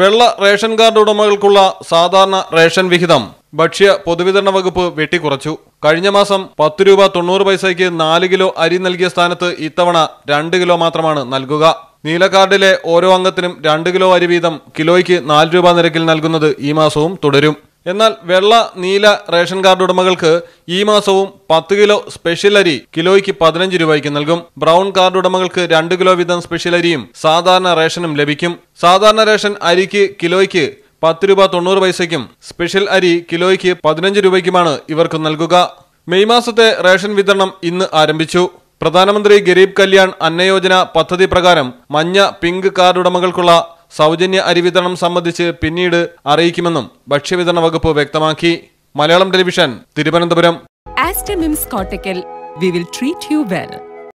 വെള്ള ration card ഉടമകൾക്കുള്ള സാധാരണ ration വിഹിതം ഭക്ഷ്യ പൊതുവിതരണ വകുപ്പ് വെട്ടിക്കുറച്ചു കഴിഞ്ഞ മാസം പത്ത് രൂപ തൊണ്ണൂറ് പൈസയ്ക്ക് നാല് കിലോ അരി നൽകിയ സ്ഥാനത്ത് ഇത്തവണ രണ്ട് കിലോ മാത്രമാണ് നൽകുക നീല കാർഡിലെ ഓരോ അംഗത്തിനും രണ്ട് കിലോ അരി വീതം കിലോയ്ക്ക് നാല് രൂപ നിരക്കിൽ നൽകുന്നത് ഈ മാസവും തുടരും എന്നാൽ വെള്ള നീല റേഷൻ കാർഡ് ഉടമകൾക്ക് ഈ മാസവും പത്ത് കിലോ സ്പെഷ്യൽ അരി കിലോയ്ക്ക് പതിനഞ്ച് രൂപയ്ക്ക് നൽകും ബ്രൗൺ കാർഡ് ഉടമകൾക്ക് രണ്ട് കിലോ വീതം സ്പെഷ്യൽ അരിയും സാധാരണ റേഷനും ലഭിക്കും സാധാരണ റേഷൻ അരിക്ക് കിലോയ്ക്ക് പത്ത് രൂപ തൊണ്ണൂറ് പൈസയ്ക്കും സ്പെഷ്യൽ അരി കിലോയ്ക്ക് പതിനഞ്ച് രൂപയ്ക്കുമാണ് ഇവർക്ക് നൽകുക മെയ് മാസത്തെ റേഷൻ വിതരണം ഇന്ന് ആരംഭിച്ചു പ്രധാനമന്ത്രി ഗരീബ് കല്യാൺ അന്നയോജന പദ്ധതി പ്രകാരം മഞ്ഞ പിങ്ക് കാർഡ് ഉടമകൾക്കുള്ള സൗജന്യ അരി വിതരണം സംബന്ധിച്ച് പിന്നീട് അറിയിക്കുമെന്നും ഭക്ഷ്യവിതരണ വകുപ്പ് വ്യക്തമാക്കി Malayalam television Thiruvananthapuram Aster MIMS Kottakkal we will treat you well